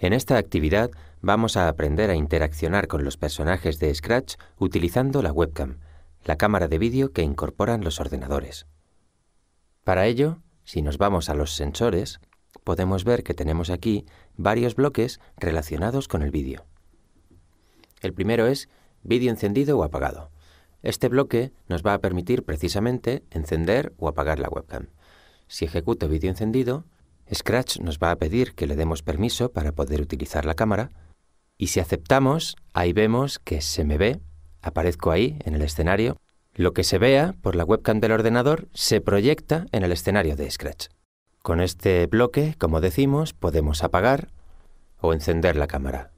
En esta actividad vamos a aprender a interaccionar con los personajes de Scratch utilizando la webcam, la cámara de vídeo que incorporan los ordenadores. Para ello, si nos vamos a los sensores, podemos ver que tenemos aquí varios bloques relacionados con el vídeo. El primero es vídeo encendido o apagado. Este bloque nos va a permitir precisamente encender o apagar la webcam. Si ejecuto vídeo encendido, Scratch nos va a pedir que le demos permiso para poder utilizar la cámara y si aceptamos, ahí vemos que se me ve, aparezco ahí en el escenario. Lo que se vea por la webcam del ordenador se proyecta en el escenario de Scratch. Con este bloque, como decimos, podemos apagar o encender la cámara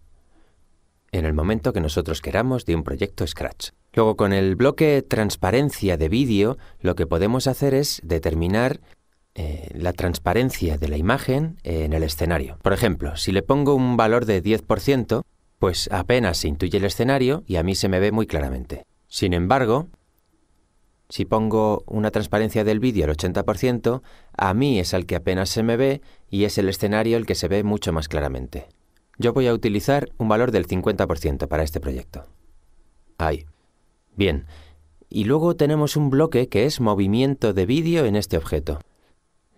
en el momento que nosotros queramos de un proyecto Scratch. Luego con el bloque transparencia de vídeo, lo que podemos hacer es determinar eh, la transparencia de la imagen en el escenario. Por ejemplo, si le pongo un valor de 10%, pues apenas se intuye el escenario y a mí se me ve muy claramente. Sin embargo, si pongo una transparencia del vídeo al 80%, a mí es al que apenas se me ve y es el escenario el que se ve mucho más claramente. Yo voy a utilizar un valor del 50% para este proyecto. Ahí. Bien. Y luego tenemos un bloque que es movimiento de vídeo en este objeto.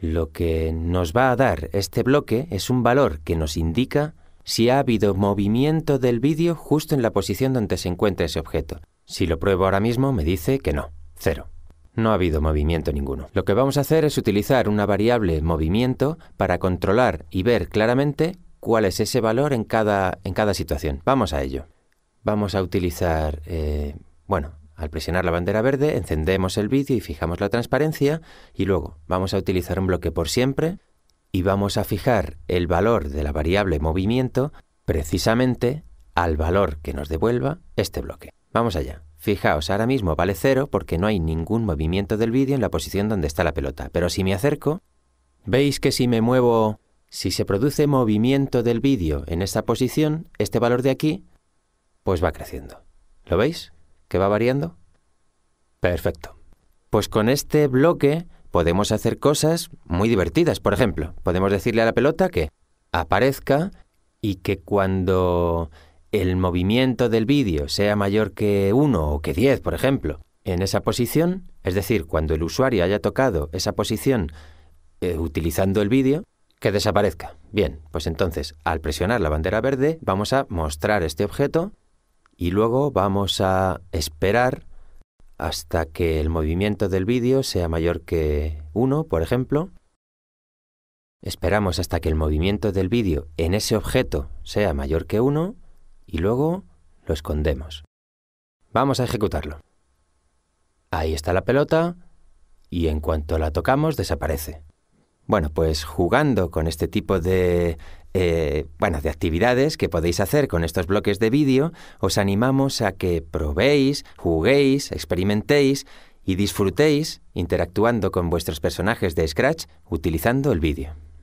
Lo que nos va a dar este bloque es un valor que nos indica si ha habido movimiento del vídeo justo en la posición donde se encuentra ese objeto. Si lo pruebo ahora mismo me dice que no, cero. No ha habido movimiento ninguno. Lo que vamos a hacer es utilizar una variable movimiento para controlar y ver claramente cuál es ese valor en cada, situación. Vamos a ello. Vamos a utilizar, eh, bueno, al presionar la bandera verde, encendemos el vídeo y fijamos la transparencia y luego vamos a utilizar un bloque por siempre y vamos a fijar el valor de la variable movimiento precisamente al valor que nos devuelva este bloque. Vamos allá. Fijaos, ahora mismo vale cero porque no hay ningún movimiento del vídeo en la posición donde está la pelota, pero si me acerco, veis que si me muevo, si se produce movimiento del vídeo en esta posición, este valor de aquí, pues va creciendo. ¿Lo veis? que va variando? Perfecto. Pues con este bloque podemos hacer cosas muy divertidas. Por ejemplo, podemos decirle a la pelota que aparezca y que cuando el movimiento del vídeo sea mayor que 1 o que 10, por ejemplo, en esa posición, es decir, cuando el usuario haya tocado esa posición eh, utilizando el vídeo, que desaparezca. Bien, pues entonces al presionar la bandera verde vamos a mostrar este objeto y luego vamos a esperar hasta que el movimiento del vídeo sea mayor que 1, por ejemplo. Esperamos hasta que el movimiento del vídeo en ese objeto sea mayor que 1 y luego lo escondemos. Vamos a ejecutarlo. Ahí está la pelota y en cuanto la tocamos desaparece. Bueno, pues jugando con este tipo de eh, de actividades que podéis hacer con estos bloques de vídeo, os animamos a que probéis, juguéis, experimentéis y disfrutéis interactuando con vuestros personajes de Scratch utilizando el vídeo.